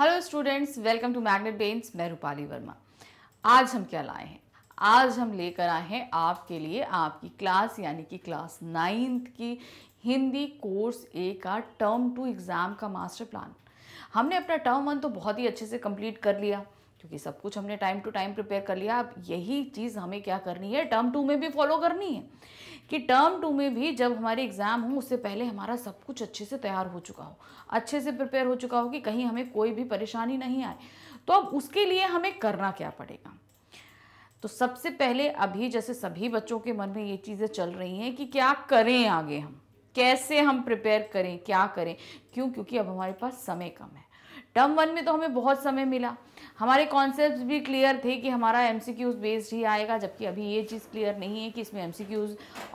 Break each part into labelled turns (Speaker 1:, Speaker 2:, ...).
Speaker 1: Hello students welcome to magnet brains मैं रूपाली वर्मा आज हम क्या लाए हैं आज हम लेकर आए हैं आपके लिए आपकी क्लास यानी कि क्लास नाइन्थ की हिंदी कोर्स ए का टर्म टू एग्ज़ाम का मास्टर प्लान हमने अपना टर्म वन तो बहुत ही अच्छे से कंप्लीट कर लिया क्योंकि सब कुछ हमने टाइम टू टाइम प्रिपेयर कर लिया अब यही चीज़ हमें क्या करनी है टर्म टू में भी फॉलो करनी है कि टर्म टू में भी जब हमारे एग्ज़ाम हो उससे पहले हमारा सब कुछ अच्छे से तैयार हो चुका हो अच्छे से प्रिपेयर हो चुका हो कि कहीं हमें कोई भी परेशानी नहीं आए तो अब उसके लिए हमें करना क्या पड़ेगा तो सबसे पहले अभी जैसे सभी बच्चों के मन में ये चीज़ें चल रही हैं कि क्या करें आगे हम कैसे हम प्रिपेयर करें क्या करें क्यों क्योंकि अब हमारे पास समय कम है टर्म वन में तो हमें बहुत समय मिला हमारे कॉन्सेप्ट भी क्लियर थे कि हमारा एम बेस्ड ही आएगा जबकि अभी ये चीज़ क्लियर नहीं है कि इसमें एम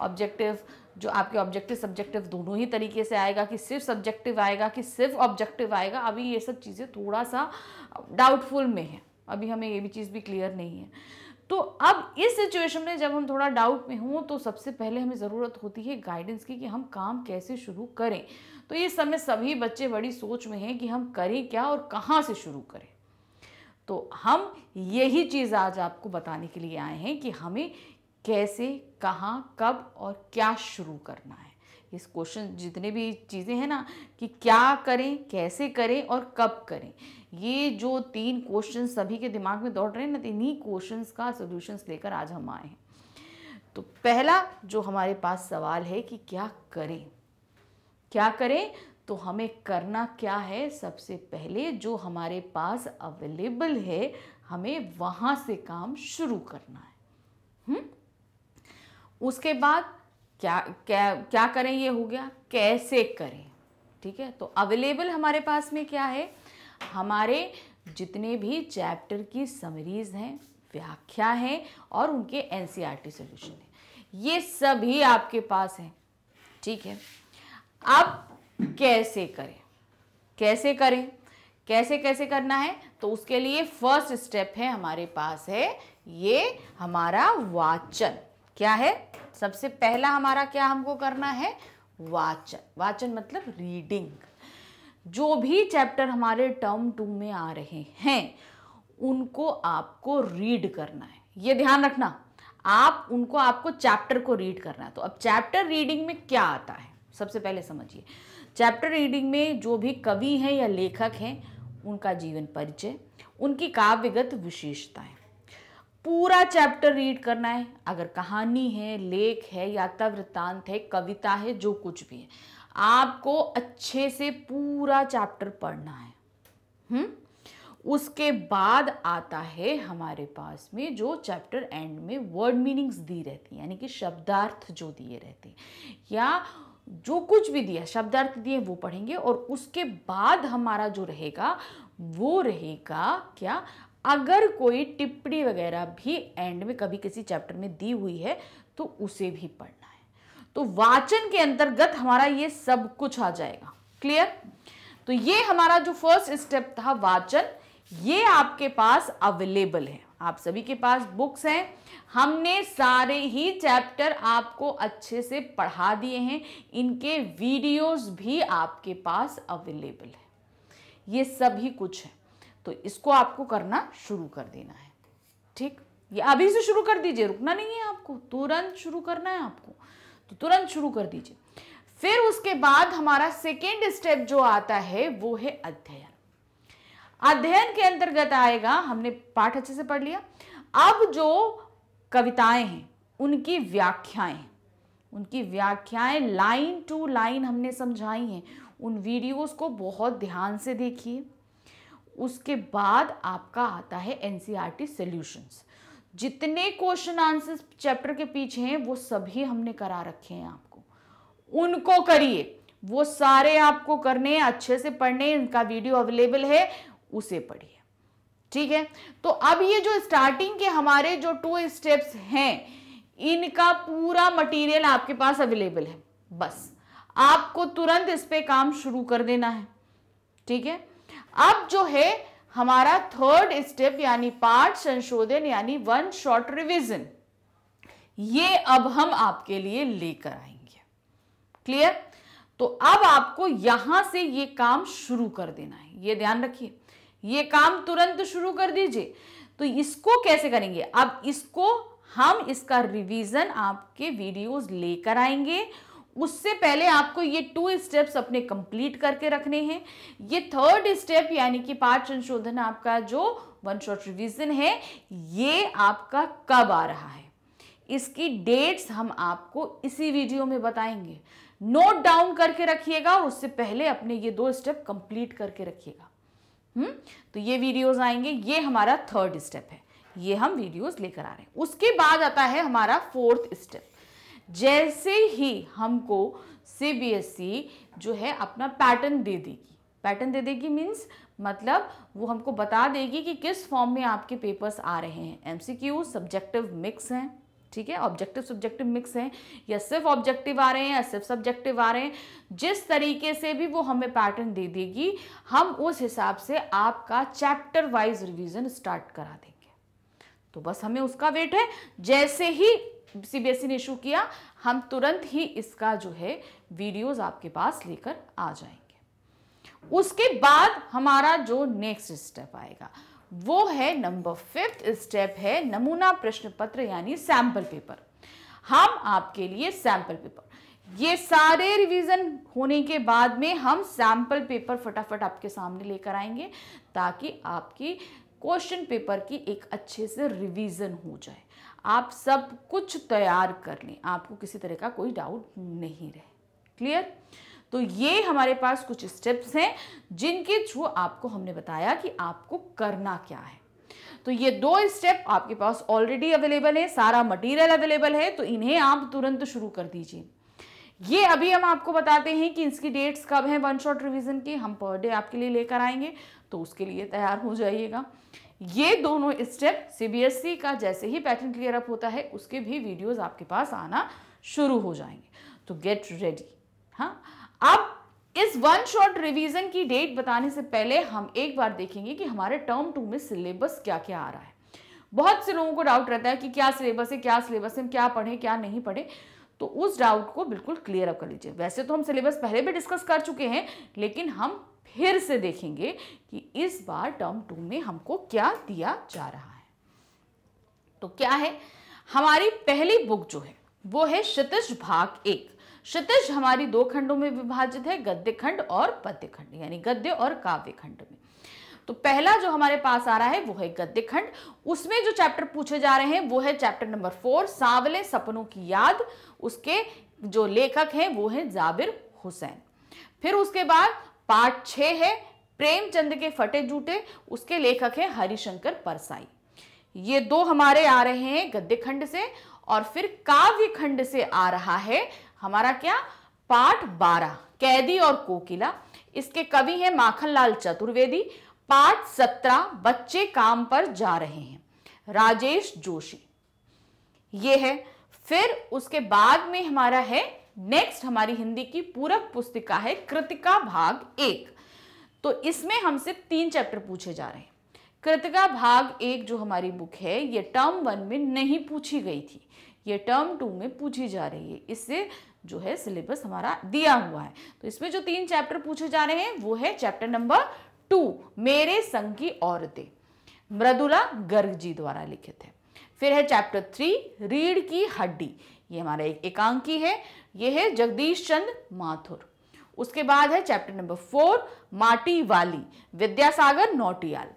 Speaker 1: ऑब्जेक्टिव जो आपके ऑब्जेक्टिव सब्जेक्टिव दोनों ही तरीके से आएगा कि सिर्फ सब्जेक्टिव आएगा कि सिर्फ ऑब्जेक्टिव आएगा अभी ये सब चीज़ें थोड़ा सा डाउटफुल में है अभी हमें ये भी चीज़ भी क्लियर नहीं है तो अब इस सिचुएशन में जब हम थोड़ा डाउट में हों तो सबसे पहले हमें ज़रूरत होती है गाइडेंस की कि हम काम कैसे शुरू करें तो इस समय सभी बच्चे बड़ी सोच में हैं कि हम करें क्या और कहाँ से शुरू करें तो हम यही चीज़ आज आपको बताने के लिए आए हैं कि हमें कैसे कहाँ कब और क्या शुरू करना है इस क्वेश्चन जितने भी चीज़ें हैं ना कि क्या करें कैसे करें और कब करें ये जो तीन क्वेश्चन सभी के दिमाग में दौड़ रहे हैं ना तो इन्हीं क्वेश्चन का सोल्यूशंस लेकर आज हम आए हैं तो पहला जो हमारे पास सवाल है कि क्या करें क्या करें तो हमें करना क्या है सबसे पहले जो हमारे पास अवेलेबल है हमें वहां से काम शुरू करना है हुँ? हम्म? उसके बाद क्या क्या क्या करें ये हो गया कैसे करें ठीक है तो अवेलेबल हमारे पास में क्या है हमारे जितने भी चैप्टर की समरीज हैं व्याख्या हैं और उनके N C R T solution हैं ये सभी आपके पास हैं ठीक है अब कैसे करें कैसे करें कैसे कैसे करना है तो उसके लिए फर्स्ट स्टेप है हमारे पास है ये हमारा वाचन क्या है सबसे पहला हमारा क्या हमको करना है वाचन वाचन मतलब रीडिंग जो भी चैप्टर हमारे टर्म टू में आ रहे हैं उनको आपको रीड करना है ये ध्यान रखना आप उनको आपको चैप्टर को रीड करना है तो अब चैप्टर रीडिंग में क्या आता है सबसे पहले समझिए चैप्टर रीडिंग में जो भी कवि हैं या लेखक हैं उनका जीवन परिचय उनकी काव्यगत विशेषताएं पूरा चैप्टर रीड करना है अगर कहानी है लेख है यात्रा तो वृत्तांत है कविता है जो कुछ भी है आपको अच्छे से पूरा चैप्टर पढ़ना है हम्म उसके बाद आता है हमारे पास में जो चैप्टर एंड में वर्ड मीनिंग्स दी रहती है यानी कि शब्दार्थ जो दिए रहते हैं या जो कुछ भी दिया शब्दार्थ दिए वो पढ़ेंगे और उसके बाद हमारा जो रहेगा वो रहेगा क्या अगर कोई टिप्पणी वगैरह भी एंड में कभी किसी चैप्टर में दी हुई है तो उसे भी पढ़ना है तो वाचन के अंतर्गत हमारा ये सब कुछ आ जाएगा क्लियर तो ये हमारा जो फर्स्ट स्टेप था वाचन ये आपके पास अवेलेबल है आप सभी के पास बुक्स हैं हमने सारे ही चैप्टर आपको अच्छे से पढ़ा दिए हैं इनके वीडियोस भी आपके पास अवेलेबल है ये सभी कुछ है तो इसको आपको करना शुरू कर देना है ठीक ये अभी से शुरू कर दीजिए रुकना नहीं है आपको तुरंत शुरू करना है आपको तो तुरंत शुरू कर दीजिए फिर उसके बाद हमारा सेकेंड स्टेप जो आता है वो है अध्ययन अध्ययन के अंतर्गत आएगा हमने पाठ अच्छे से पढ़ लिया अब जो कविताएं हैं उनकी व्याख्याएं उनकी व्याख्याएं लाइन टू लाइन हमने समझाई हैं उन वीडियोस को बहुत ध्यान से देखिए उसके बाद आपका आता है एन सी टी जितने क्वेश्चन आंसर्स चैप्टर के पीछे हैं वो सभी हमने करा रखे हैं आपको उनको करिए वो सारे आपको करने अच्छे से पढ़ने इनका वीडियो अवेलेबल है उसे पढ़िए ठीक है तो अब ये जो स्टार्टिंग के हमारे जो टू स्टेप्स हैं इनका पूरा मटेरियल आपके पास अवेलेबल है बस आपको तुरंत इस पे काम शुरू कर देना है ठीक है अब जो है हमारा थर्ड स्टेप यानी पार्ट संशोधन यानी वन शॉर्ट रिवीजन ये अब हम आपके लिए लेकर आएंगे क्लियर तो अब आपको यहां से ये काम शुरू कर देना है ये ध्यान रखिए ये काम तुरंत शुरू कर दीजिए तो इसको कैसे करेंगे अब इसको हम इसका रिवीजन आपके वीडियोस लेकर आएंगे उससे पहले आपको ये टू स्टेप्स अपने कंप्लीट करके रखने हैं ये थर्ड स्टेप यानी कि पाठ संशोधन आपका जो वन शॉट रिवीजन है ये आपका कब आ रहा है इसकी डेट्स हम आपको इसी वीडियो में बताएंगे नोट डाउन करके रखिएगा उससे पहले अपने ये दो स्टेप कंप्लीट करके रखिएगा हुँ? हम्म? तो ये वीडियोस आएंगे ये हमारा थर्ड स्टेप है ये हम वीडियोस लेकर आ रहे हैं उसके बाद आता है हमारा फोर्थ स्टेप जैसे ही हमको सी e जो है अपना पैटर्न दे देगी पैटर्न दे देगी मीन्स मतलब वो हमको बता देगी कि किस फॉर्म में आपके पेपर्स आ रहे हैं एमसीक्यू सब्जेक्टिव मिक्स हैं ठीक है ऑब्जेक्टिव सब्जेक्टिव मिक्स हैं या सिर्फ ऑब्जेक्टिव आ रहे हैं या सिर्फ सब्जेक्टिव आ रहे हैं जिस तरीके से भी वो हमें पैटर्न दे देगी हम उस हिसाब से आपका चैप्टर वाइज रिवीजन स्टार्ट करा देंगे तो बस हमें उसका वेट है जैसे ही सीबीएसई e ने इशू किया हम तुरंत ही इसका जो है वीडियोज आपके पास लेकर आ जाएंगे उसके बाद हमारा जो नेक्स्ट स्टेप आएगा वो है नंबर फिफ्थ स्टेप है नमूना प्रश्न पत्र यानी सैंपल पेपर हम आपके लिए सैंपल पेपर ये सारे रिवीजन होने के बाद में हम सैंपल पेपर फटाफट आपके सामने लेकर आएंगे ताकि आपकी क्वेश्चन पेपर की एक अच्छे से रिवीजन हो जाए आप सब कुछ तैयार कर लें आपको किसी तरह का कोई डाउट नहीं रहे क्लियर तो ये हमारे पास कुछ स्टेप्स हैं जिनके थ्रू आपको हमने बताया कि आपको करना क्या है तो ये दो स्टेप आपके पास ऑलरेडी अवेलेबल है सारा मटेरियल अवेलेबल है तो इन्हें आप तुरंत शुरू कर दीजिए ये अभी हम आपको बताते हैं कि इसकी डेट्स कब हैं वन शॉट रिवीजन की हम पर डे आपके लिए लेकर आएंगे तो उसके लिए तैयार हो जाइएगा ये दोनों स्टेप सीबीएसई e का जैसे ही पैटर्न क्लियर अप होता है उसके भी वीडियोस आपके पास आना शुरू हो जाएंगे तो गेट रेडी हाँ अब इस वन शॉट रिवीजन की डेट बताने से पहले हम एक बार देखेंगे कि हमारे टर्म टू में सिलेबस क्या क्या आ रहा है बहुत से लोगों को डाउट रहता है कि क्या सिलेबस है क्या सिलेबस है क्या पढ़े क्या नहीं पढ़े तो उस डाउट को बिल्कुल क्लियर अप कर लीजिए वैसे तो हम सिलेबस पहले भी डिस्कस कर चुके हैं लेकिन हम फिर से देखेंगे कि इस बार टर्म टू में हमको क्या दिया जा रहा है तो क्या है हमारी पहली बुक जो है वो है क्षितिज भाग एक क्षितिज हमारी दो खंडों में विभाजित है गद्य खंड और पद्य खंड यानी गद्य और काव्य खंड में तो पहला जो हमारे पास आ रहा है वो है गद्य खंड उसमें जो चैप्टर पूछे जा रहे हैं वो है चैप्टर नंबर फोर सांवले सपनों की याद उसके जो लेखक हैं वो है जाबिर हुसैन फिर उसके बाद पार्ट छ है प्रेमचंद के फटे जूटे उसके लेखक है हरिशंकर परसाई ये दो हमारे आ रहे हैं गद्य खंड से और फिर काव्य खंड से आ रहा है हमारा क्या पाठ बारह कैदी और कोकिला इसके कवि हैं माखनलाल चतुर्वेदी पाठ सत्रह बच्चे काम पर जा रहे हैं राजेश जोशी ये है फिर उसके बाद में हमारा है नेक्स्ट हमारी हिंदी की पूरक पुस्तिका है कृतिका भाग एक तो इसमें हमसे तीन चैप्टर पूछे जा रहे हैं कृतिका भाग एक जो हमारी बुक है ये टर्म वन में नहीं पूछी गई थी ये टर्म टू में पूछी जा रही है इससे जो है सिलेबस हमारा दिया हुआ है तो इसमें जो तीन चैप्टर पूछे जा रहे हैं वो है चैप्टर नंबर टू मेरे संग की औरतें मृदुला गर्ग जी द्वारा लिखित है फिर है चैप्टर थ्री रीढ़ की हड्डी ये हमारा एक एकांकी है ये है जगदीश चंद माथुर उसके बाद है चैप्टर नंबर फोर माटी वाली विद्यासागर नोटियाल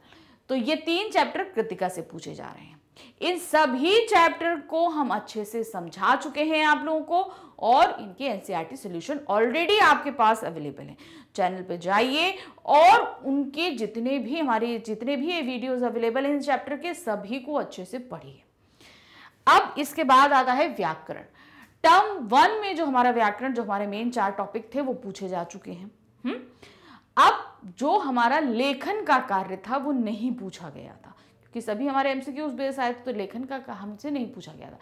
Speaker 1: तो ये तीन चैप्टर कृतिका से पूछे जा रहे हैं इन सभी चैप्टर को हम अच्छे से समझा चुके हैं आप लोगों को और इनके एनसीईआरटी सॉल्यूशन ऑलरेडी आपके पास अवेलेबल है चैनल पे जाइए और उनके जितने भी हमारे जितने भी ये वीडियोस अवेलेबल हैं इस चैप्टर के सभी को अच्छे से पढ़िए अब इसके बाद आता है व्याकरण टर्म वन में जो हमारा व्याकरण जो हमारे मेन चार टॉपिक थे वो पूछे जा चुके हैं हुँ? हम्म? अब जो हमारा लेखन का कार्य था वो नहीं पूछा गया था कि सभी हमारे एम सी बेस आए तो लेखन का हमसे नहीं पूछा गया था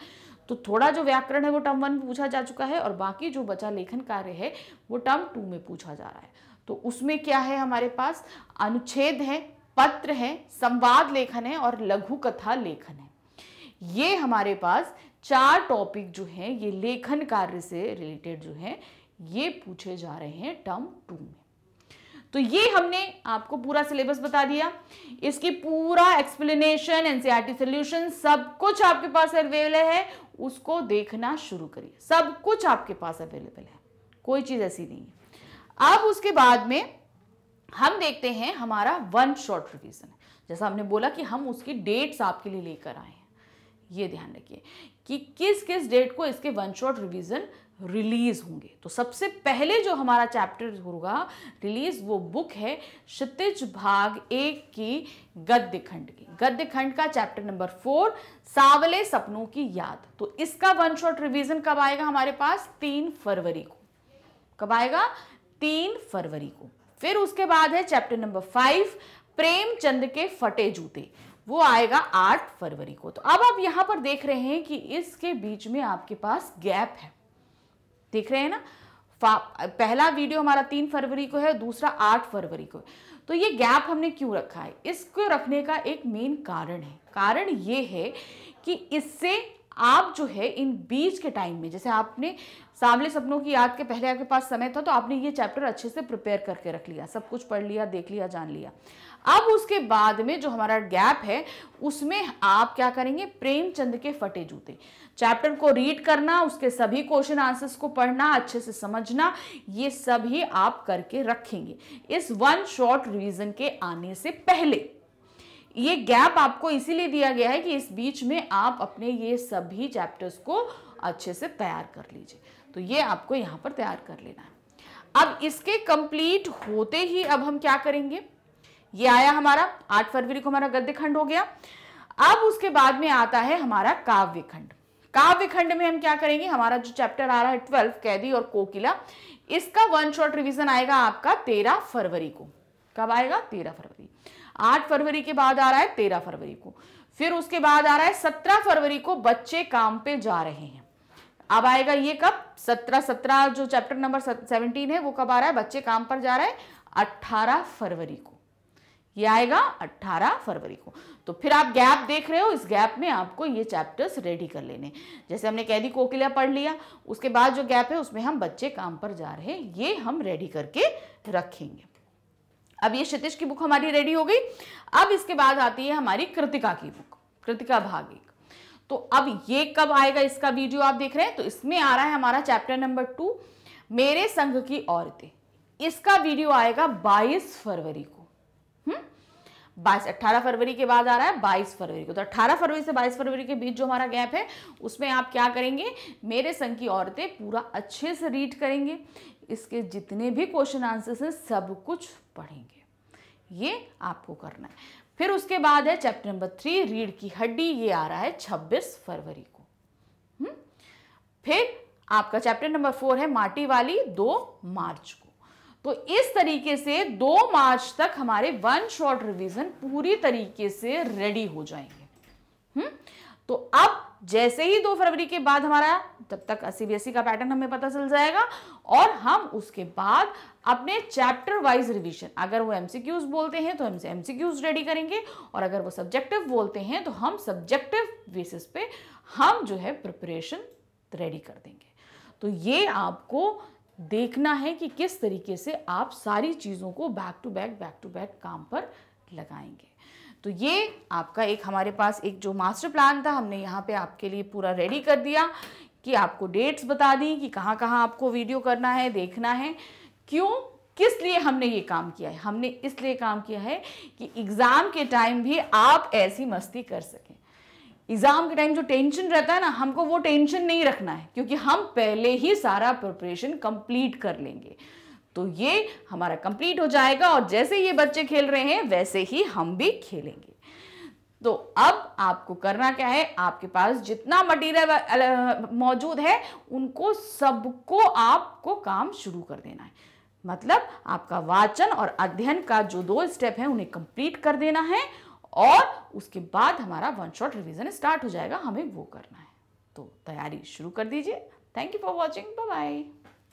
Speaker 1: तो थोड़ा जो व्याकरण है वो टर्म वन में पूछा जा चुका है और बाकी जो बचा लेखन कार्य है वो टर्म टू में पूछा जा रहा है तो उसमें क्या है हमारे पास अनुच्छेद है पत्र है संवाद लेखन है और लघु कथा लेखन है ये हमारे पास चार टॉपिक जो हैं ये लेखन कार्य से रिलेटेड जो हैं ये पूछे जा रहे हैं टर्म टू में तो ये हमने आपको पूरा सिलेबस बता दिया इसकी पूरा एक्सप्लेनेशन एनसीआरटी सॉल्यूशन सब कुछ आपके पास अवेलेबल है उसको देखना शुरू करिए सब कुछ आपके पास अवेलेबल है कोई चीज़ ऐसी नहीं है अब उसके बाद में हम देखते हैं हमारा वन शॉर्ट रिविजन जैसा हमने बोला कि हम उसकी डेट्स आपके लिए लेकर आए हैं ये ध्यान रखिए कि किस किस डेट को इसके वन शॉट रिवीजन रिलीज होंगे तो सबसे पहले जो हमारा चैप्टर होगा रिलीज वो बुक है क्षितिज भाग एक की गद्य खंड की गद्य खंड का चैप्टर नंबर फोर सावले सपनों की याद तो इसका वन शॉट रिवीजन कब आएगा हमारे पास तीन फरवरी को कब आएगा तीन फरवरी को फिर उसके बाद है चैप्टर नंबर फाइव प्रेमचंद के फटे जूते वो आएगा आठ फरवरी को तो अब आप यहां पर देख रहे हैं कि इसके बीच में आपके पास गैप है देख रहे हैं ना पहला वीडियो हमारा तीन फरवरी को है दूसरा आठ फरवरी को तो ये गैप हमने क्यों रखा है इसको रखने का एक मेन कारण है कारण ये है कि इससे आप जो है इन बीच के टाइम में जैसे आपने सांवले सपनों की याद के पहले आपके पास समय था तो आपने ये चैप्टर अच्छे से प्रिपेयर करके रख लिया सब कुछ पढ़ लिया देख लिया जान लिया अब उसके बाद में जो हमारा गैप है उसमें आप क्या करेंगे प्रेमचंद के फटे जूते चैप्टर को रीड करना उसके सभी क्वेश्चन आंसर्स को पढ़ना अच्छे से समझना ये सभी आप करके रखेंगे इस वन शॉर्ट रीजन के आने से पहले ये गैप आपको इसीलिए दिया गया है कि इस बीच में आप अपने ये सभी चैप्टर्स को अच्छे से तैयार कर लीजिए तो ये आपको यहाँ पर तैयार कर लेना है अब इसके कंप्लीट होते ही अब हम क्या करेंगे ये आया हमारा आठ फरवरी को हमारा गद्य खंड हो गया अब उसके बाद में आता है हमारा काव्य खंड काव्य खंड में हम क्या करेंगे हमारा जो चैप्टर आ रहा है ट्वेल्व कैदी और कोकिला इसका वन शॉर्ट रिविजन आएगा आपका तेरह फरवरी को कब आएगा तेरह फरवरी आठ फरवरी के बाद आ रहा है तेरह फरवरी को फिर उसके बाद आ रहा है सत्रह फरवरी को बच्चे काम पे जा रहे हैं अब आएगा ये कब सत्रह सत्रह जो चैप्टर नंबर सेवनटीन है वो कब आ रहा है बच्चे काम पर जा रहे हैं अट्ठारह फरवरी को ये आएगा 18 फरवरी को तो फिर आप गैप देख रहे हो इस गैप में आपको ये चैप्टर्स रेडी कर लेने जैसे हमने कैदी कोकिला पढ़ लिया उसके बाद जो गैप है उसमें हम बच्चे काम पर जा रहे हैं ये हम रेडी करके रखेंगे अब ये क्षितिज की बुक हमारी रेडी हो गई अब इसके बाद आती है हमारी कृतिका की बुक कृतिका भाग एक तो अब ये कब आएगा इसका वीडियो आप देख रहे हैं तो इसमें आ रहा है हमारा चैप्टर नंबर टू मेरे संघ की औरतें इसका वीडियो आएगा 22 फरवरी को बाईस अट्ठारह फरवरी के बाद आ रहा है बाईस फरवरी को तो अट्ठारह फरवरी से बाईस फरवरी के बीच जो हमारा गैप है उसमें आप क्या करेंगे मेरे संघ की औरतें पूरा अच्छे से रीड करेंगे इसके जितने भी क्वेश्चन आंसर्स हैं सब कुछ पढ़ेंगे ये आपको करना है फिर उसके बाद है चैप्टर नंबर थ्री रीढ़ की हड्डी ये आ रहा है छब्बीस फरवरी को हुँ? हम्म? फिर आपका चैप्टर नंबर फोर है माटी वाली दो मार्च को तो इस तरीके से दो मार्च तक हमारे वन शॉट रिवीजन पूरी तरीके से रेडी हो जाएंगे हम्म तो अब जैसे ही दो फरवरी के बाद हमारा तब तक सीबीएसई e का पैटर्न हमें पता चल जाएगा और हम उसके बाद अपने चैप्टर वाइज रिवीजन अगर वो एमसीक्यूज बोलते हैं तो हम एमसीक्यूज रेडी करेंगे और अगर वो सब्जेक्टिव बोलते हैं तो हम सब्जेक्टिव बेसिस पे हम जो है प्रिपरेशन रेडी कर देंगे तो ये आपको देखना है कि किस तरीके से आप सारी चीज़ों को back to back back to back काम पर लगाएंगे तो ये आपका एक हमारे पास एक जो मास्टर प्लान था हमने यहाँ पे आपके लिए पूरा रेडी कर दिया कि आपको डेट्स बता दी कि कहाँ कहाँ आपको वीडियो करना है देखना है क्यों किस लिए हमने ये काम किया है हमने इसलिए काम किया है कि एग्ज़ाम के टाइम भी आप ऐसी मस्ती कर सकें एग्जाम के टाइम जो टेंशन रहता है ना हमको वो टेंशन नहीं रखना है क्योंकि हम पहले ही सारा प्रिपरेशन कंप्लीट कर लेंगे तो ये हमारा कंप्लीट हो जाएगा और जैसे ये बच्चे खेल रहे हैं वैसे ही हम भी खेलेंगे तो अब आपको करना क्या है आपके पास जितना मटेरियल मौजूद है उनको सबको आपको काम शुरू कर देना है मतलब आपका वाचन और अध्ययन का जो दो स्टेप है उन्हें कंप्लीट कर देना है और उसके बाद हमारा वन शॉट रिविजन स्टार्ट हो जाएगा हमें वो करना है तो तैयारी शुरू कर दीजिए thank you for watching bye bye